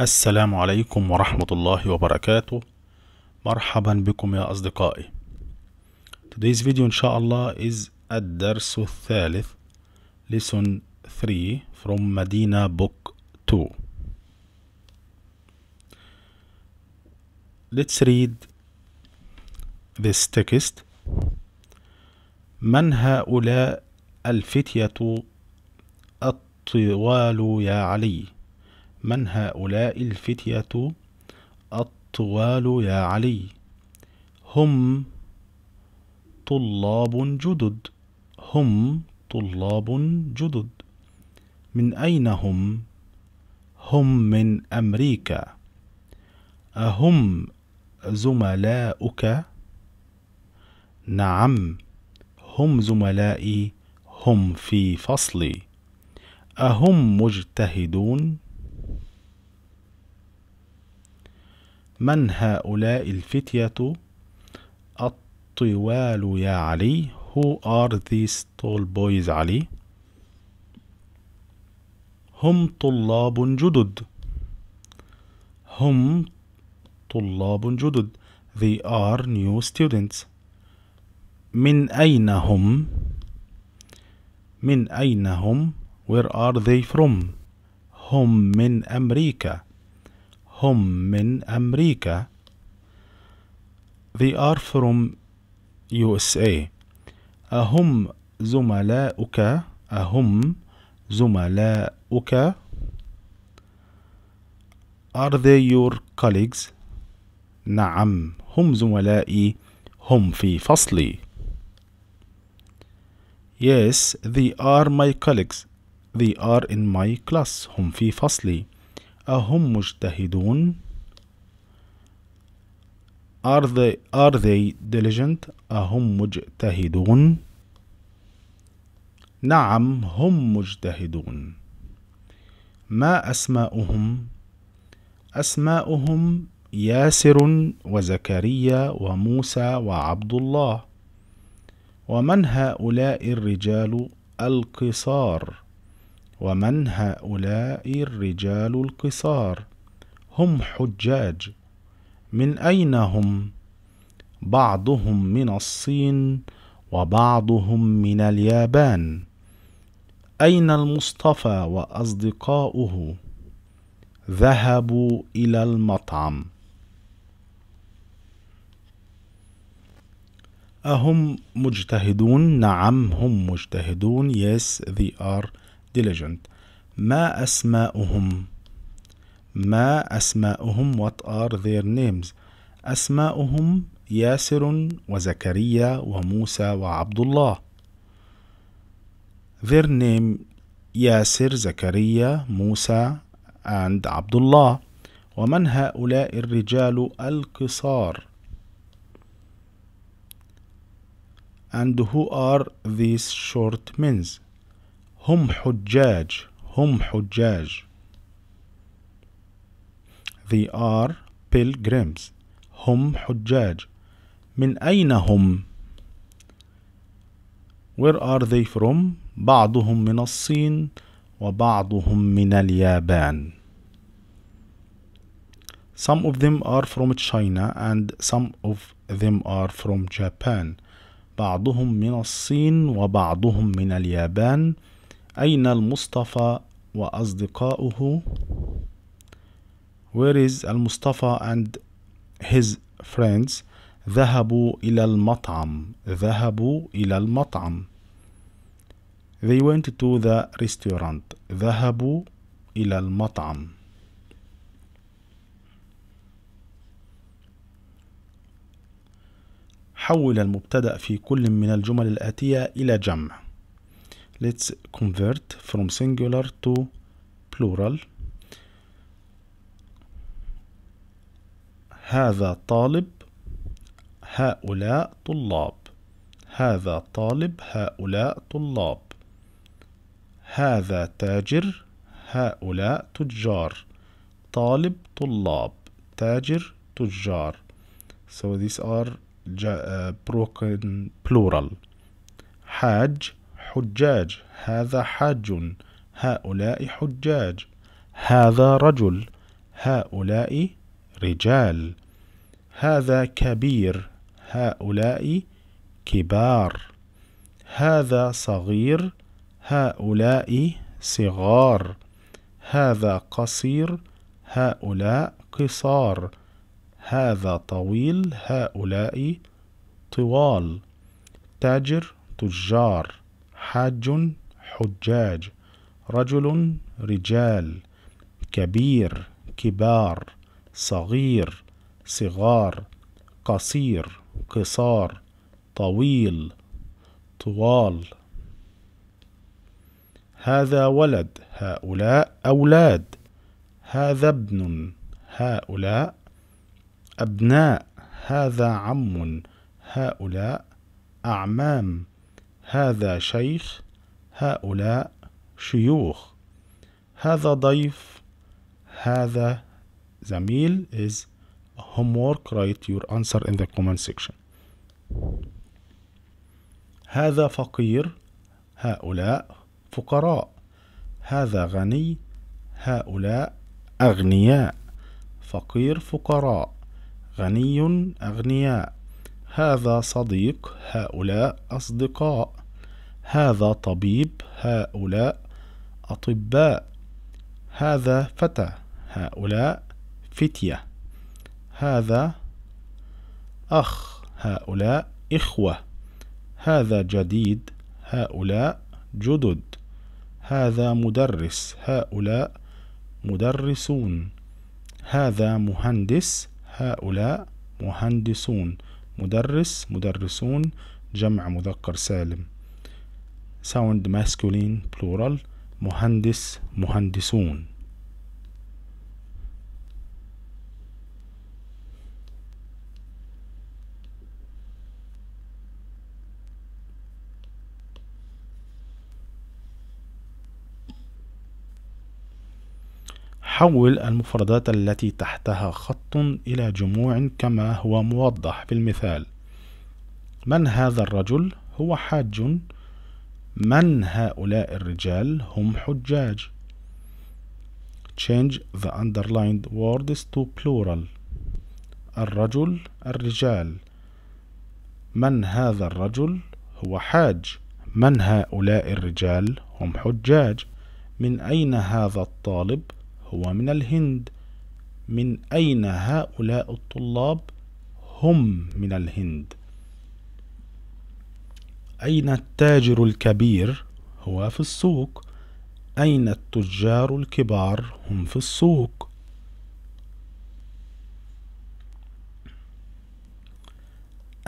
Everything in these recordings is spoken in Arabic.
السلام عليكم ورحمة الله وبركاته مرحبا بكم يا أصدقائي Today's video إن شاء الله is الدرس الثالث Lesson 3 from Medina Book 2 Let's read this text من هؤلاء الفتية الطوال يا علي؟ من هؤلاء الفتية الطوال يا علي هم طلاب جدد هم طلاب جدد من أين هم؟ هم من أمريكا أهم زملاؤك؟ نعم هم زملائي هم في فصلي أهم مجتهدون؟ من هؤلاء الفتية الطوال يا علي Who are these tall boys علي هم طلاب جدد هم طلاب جدد They are new students من أين هم من أين هم Where are they from هم من أمريكا هم من أمريكا They are from USA أهم زملاؤك أهم زملاؤك Are they your colleagues؟ نعم هم زملائي هم في فصلي Yes, they are my colleagues. They are in my class. هم في فصلي. أهم مجتهدون are they, are they diligent أهم مجتهدون نعم هم مجتهدون ما أسماؤهم أسماؤهم ياسر وزكريا وموسى وعبد الله ومن هؤلاء الرجال القصار ومن هؤلاء الرجال القصار هم حجاج من اين هم بعضهم من الصين وبعضهم من اليابان اين المصطفى واصدقاؤه ذهبوا الى المطعم أهم مجتهدون؟ نعم هم مجتهدون yes they are diligent ما أسماؤهم ما أسماؤهم what are their names أسماؤهم ياسر وزكريا وموسى وعبد الله their name ياسر زكريا موسى and عبد الله ومن هؤلاء الرجال القصار and who are these short men هم حجاج هم حجاج They are pilgrims هم حجاج من أين هم؟ Where are they from? بعضهم من الصين وبعضهم من اليابان Some of them are from China and some of them are from Japan بعضهم من الصين وبعضهم من اليابان أين المصطفى وأصدقاؤه Where is المصطفى and his friends ذهبوا إلى المطعم ذهبوا إلى المطعم They went to the restaurant ذهبوا إلى المطعم حول المبتدأ في كل من الجمل الآتية إلى جمع let's convert from singular to plural هذا طالب هؤلاء طلاب هذا طالب هؤلاء طلاب هذا تاجر هؤلاء تجار طالب طلاب تاجر تجار so these are uh, broken plural حاج حجاج هذا حاج هؤلاء حجاج هذا رجل هؤلاء رجال هذا كبير هؤلاء كبار هذا صغير هؤلاء صغار هذا قصير هؤلاء قصار هذا طويل هؤلاء طوال تاجر تجار حاج حجاج رجل رجال كبير كبار صغير صغار قصير قصار طويل طوال هذا ولد هؤلاء أولاد هذا ابن هؤلاء أبناء هذا عم هؤلاء أعمام هذا شيخ هؤلاء شيوخ هذا ضيف هذا زميل is homework write your answer in the comment section هذا فقير هؤلاء فقراء هذا غني هؤلاء أغنياء فقير فقراء غني أغنياء هذا صديق هؤلاء أصدقاء هذا طبيب هؤلاء أطباء هذا فتى هؤلاء فتية هذا أخ هؤلاء إخوة هذا جديد هؤلاء جدد هذا مدرس هؤلاء مدرسون هذا مهندس هؤلاء مهندسون مدرس مدرسون جمع مذكر سالم ساوند ماسكولين بلورال مهندس مهندسون حول المفردات التي تحتها خط إلى جموع كما هو موضح في المثال من هذا الرجل هو حاج من هؤلاء الرجال هم حجاج change the underlined words to plural الرجل الرجال من هذا الرجل هو حاج من هؤلاء الرجال هم حجاج من أين هذا الطالب هو من الهند من أين هؤلاء الطلاب؟ هم من الهند أين التاجر الكبير؟ هو في السوق أين التجار الكبار؟ هم في السوق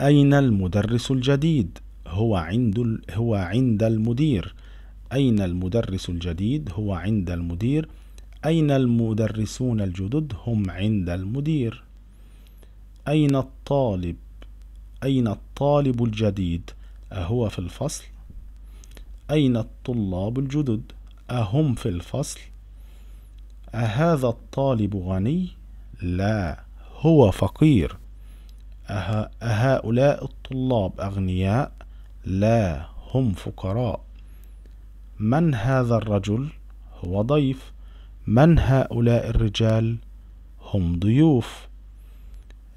أين المدرس الجديد؟ هو عند هو عند المدير أين المدرس الجديد؟ هو عند المدير أين المدرسون الجدد؟ هم عند المدير أين الطالب؟ أين الطالب الجديد؟ أهو في الفصل؟ أين الطلاب الجدد؟ أهم في الفصل؟ أهذا الطالب غني؟ لا هو فقير أه... أهؤلاء الطلاب أغنياء؟ لا هم فقراء من هذا الرجل؟ هو ضيف من هؤلاء الرجال هم ضيوف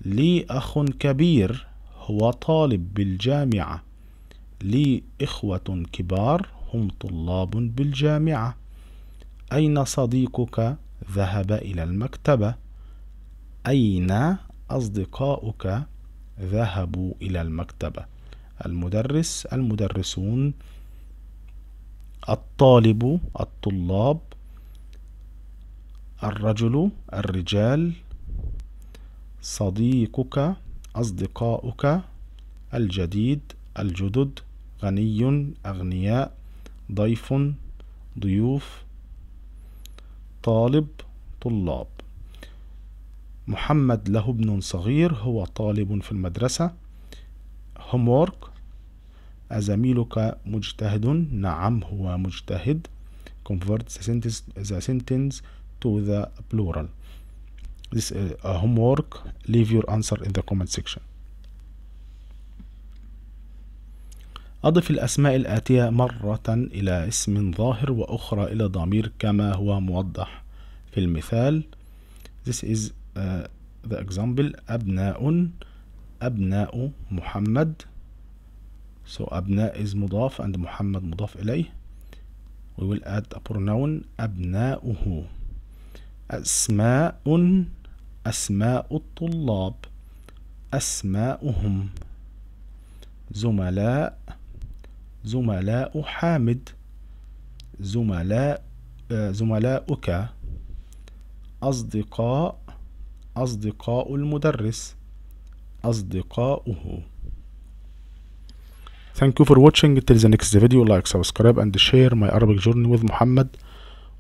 لي اخ كبير هو طالب بالجامعه لي اخوه كبار هم طلاب بالجامعه اين صديقك ذهب الى المكتبه اين اصدقاؤك ذهبوا الى المكتبه المدرس المدرسون الطالب الطلاب الرجل الرجال صديقك أصدقاؤك الجديد الجدد غني أغنياء ضيف ضيوف طالب طلاب محمد له ابن صغير هو طالب في المدرسة هومورك أزميلك مجتهد نعم هو مجتهد convert the sentence, the sentence to the plural this is a homework leave your answer in the comment section أضف الأسماء الآتية مرة إلى اسم ظاهر وأخرى إلى ضمير كما هو موضح في المثال This is uh, the example أبناء أبناء محمد So أبناء is مضاف and محمد مضاف إليه We will add a pronoun أبناؤه أسماء أسماء الطلاب أسماؤهم زملاء زملاء حامد زملاء زملاؤك أصدقاء أصدقاء المدرس أصدقاؤه Thank you for watching till the next video like subscribe and share my Arabic journey with Muhammad